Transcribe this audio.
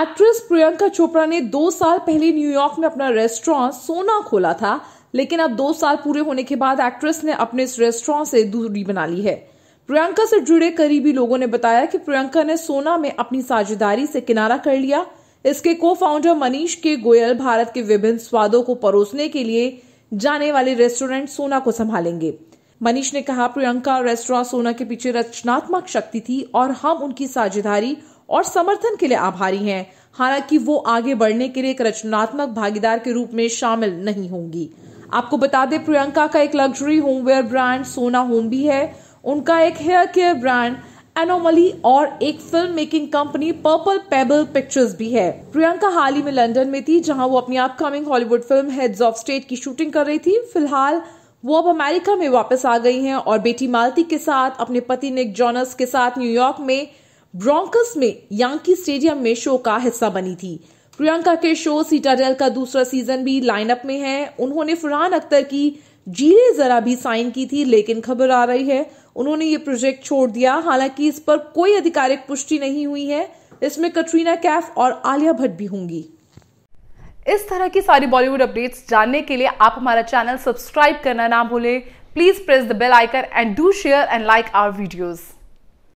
actress Priyanka Chopra ने दो साल पहले न्यूयॉर्क में अपना रेस्टोरेंट सोना खोला था लेकिन अब दो साल पूरे होने के बाद एक्ट्रेस ने अपने इस रेस्टोरेंट से दूरी बना ली है प्रियंका से जुड़े करीबी लोगों ने बताया कि प्रियंका ने सोना में अपनी साझेदारी से किनारा कर लिया इसके को फाउंडर मनीष के गोयल भारत के विभिन्न स्वादों को परोसने के लिए जाने वाले रेस्टोरेंट सोना को संभालेंगे मनीष ने कहा प्रियंका रेस्टोरेंट सोना के पीछे रचनात्मक शक्ति थी और हम उनकी साझेदारी और समर्थन के लिए आभारी हैं हालांकि वो आगे बढ़ने के लिए एक रचनात्मक भागीदार के रूप में शामिल नहीं होंगी आपको बता दें प्रियंका का एक luxury homeware brand Sona home भी है उनका एक हेयर केयर ब्रांड एनोमली और एक film making company purple pebble pictures भी है प्रियंका हाल ही में लंदन में थी जहां वो अपनी upcoming Hollywood film heads of state की शूटिंग कर रही थी फिलहाल वो अब अमेरिका में वापस आ गई हैं और बेटी मालती के साथ अपने पति निक जॉनस के साथ न्यूयॉर्क में ब्रोंकस में यांकी स्टेडियम में शो का हिस्सा बनी थी प्रियंका के शो सीटाडेल का दूसरा सीजन भी लाइनअप में है उन्होंने फरहान अख्तर की जीरे जरा भी साइन की थी लेकिन खबर आ रही है उन्होंने ये प्रोजेक्ट छोड़ दिया हालांकि इस पर कोई आधिकारिक पुष्टि नहीं हुई है इसमें कटरीना कैफ और आलिया भट्ट भी होंगी इस तरह की सारी बॉलीवुड अपडेट्स जानने के लिए आप हमारा चैनल सब्सक्राइब करना ना भूलें please press the bell icon and do share and like our videos